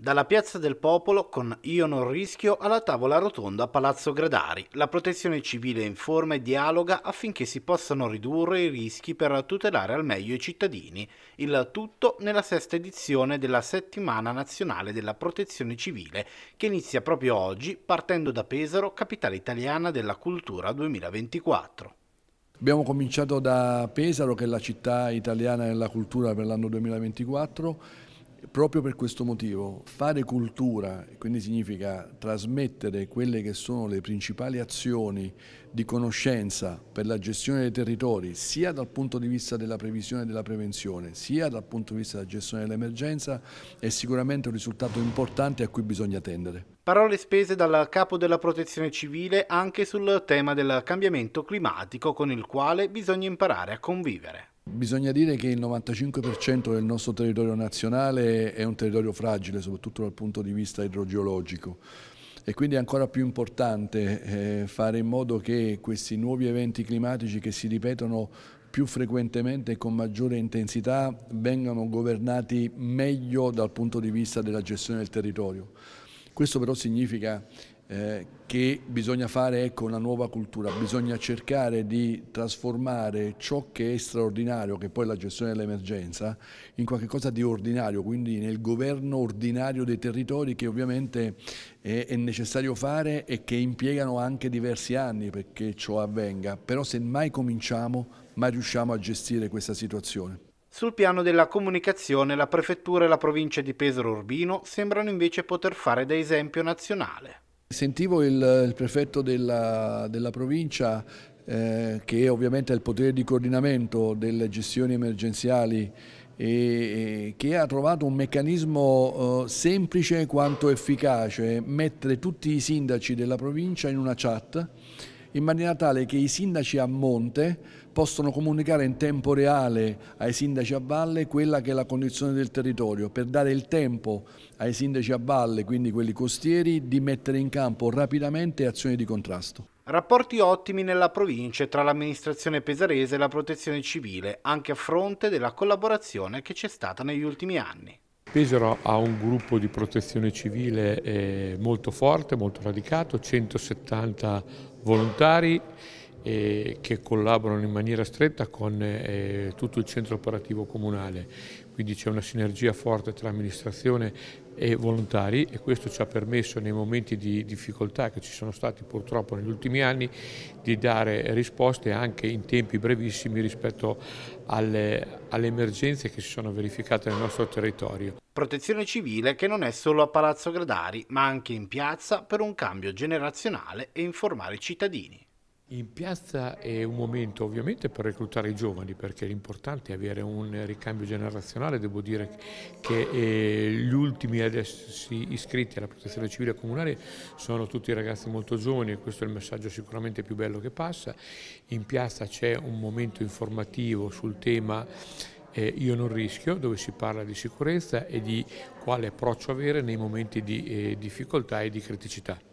Dalla Piazza del Popolo con Io non rischio alla tavola rotonda Palazzo Gradari, la protezione civile informa e dialoga affinché si possano ridurre i rischi per tutelare al meglio i cittadini, il tutto nella sesta edizione della Settimana Nazionale della Protezione Civile che inizia proprio oggi partendo da Pesaro, capitale italiana della cultura 2024. Abbiamo cominciato da Pesaro che è la città italiana della cultura per l'anno 2024 Proprio per questo motivo fare cultura, quindi significa trasmettere quelle che sono le principali azioni di conoscenza per la gestione dei territori, sia dal punto di vista della previsione e della prevenzione, sia dal punto di vista della gestione dell'emergenza, è sicuramente un risultato importante a cui bisogna tendere. Parole spese dal capo della protezione civile anche sul tema del cambiamento climatico con il quale bisogna imparare a convivere. Bisogna dire che il 95% del nostro territorio nazionale è un territorio fragile, soprattutto dal punto di vista idrogeologico e quindi è ancora più importante eh, fare in modo che questi nuovi eventi climatici che si ripetono più frequentemente e con maggiore intensità vengano governati meglio dal punto di vista della gestione del territorio. Questo però significa eh, che bisogna fare ecco, una nuova cultura, bisogna cercare di trasformare ciò che è straordinario, che è poi è la gestione dell'emergenza, in qualcosa di ordinario, quindi nel governo ordinario dei territori che ovviamente è, è necessario fare e che impiegano anche diversi anni perché ciò avvenga, però se mai cominciamo, mai riusciamo a gestire questa situazione. Sul piano della comunicazione la prefettura e la provincia di Pesaro Urbino sembrano invece poter fare da esempio nazionale. Sentivo il, il prefetto della, della provincia eh, che ovviamente ha il potere di coordinamento delle gestioni emergenziali e che ha trovato un meccanismo eh, semplice quanto efficace, mettere tutti i sindaci della provincia in una chat in maniera tale che i sindaci a monte possono comunicare in tempo reale ai sindaci a valle quella che è la condizione del territorio per dare il tempo ai sindaci a valle, quindi quelli costieri, di mettere in campo rapidamente azioni di contrasto. Rapporti ottimi nella provincia tra l'amministrazione pesarese e la protezione civile, anche a fronte della collaborazione che c'è stata negli ultimi anni. Pesaro ha un gruppo di protezione civile eh, molto forte, molto radicato, 170 volontari eh, che collaborano in maniera stretta con eh, tutto il centro operativo comunale. Quindi c'è una sinergia forte tra amministrazione e volontari e questo ci ha permesso nei momenti di difficoltà che ci sono stati purtroppo negli ultimi anni di dare risposte anche in tempi brevissimi rispetto alle, alle emergenze che si sono verificate nel nostro territorio protezione civile che non è solo a Palazzo Gradari, ma anche in piazza per un cambio generazionale e informare i cittadini. In piazza è un momento ovviamente per reclutare i giovani perché l'importante è avere un ricambio generazionale, devo dire che eh, gli ultimi ad essersi iscritti alla protezione civile comunale sono tutti ragazzi molto giovani e questo è il messaggio sicuramente più bello che passa. In piazza c'è un momento informativo sul tema eh, Io non rischio, dove si parla di sicurezza e di quale approccio avere nei momenti di eh, difficoltà e di criticità.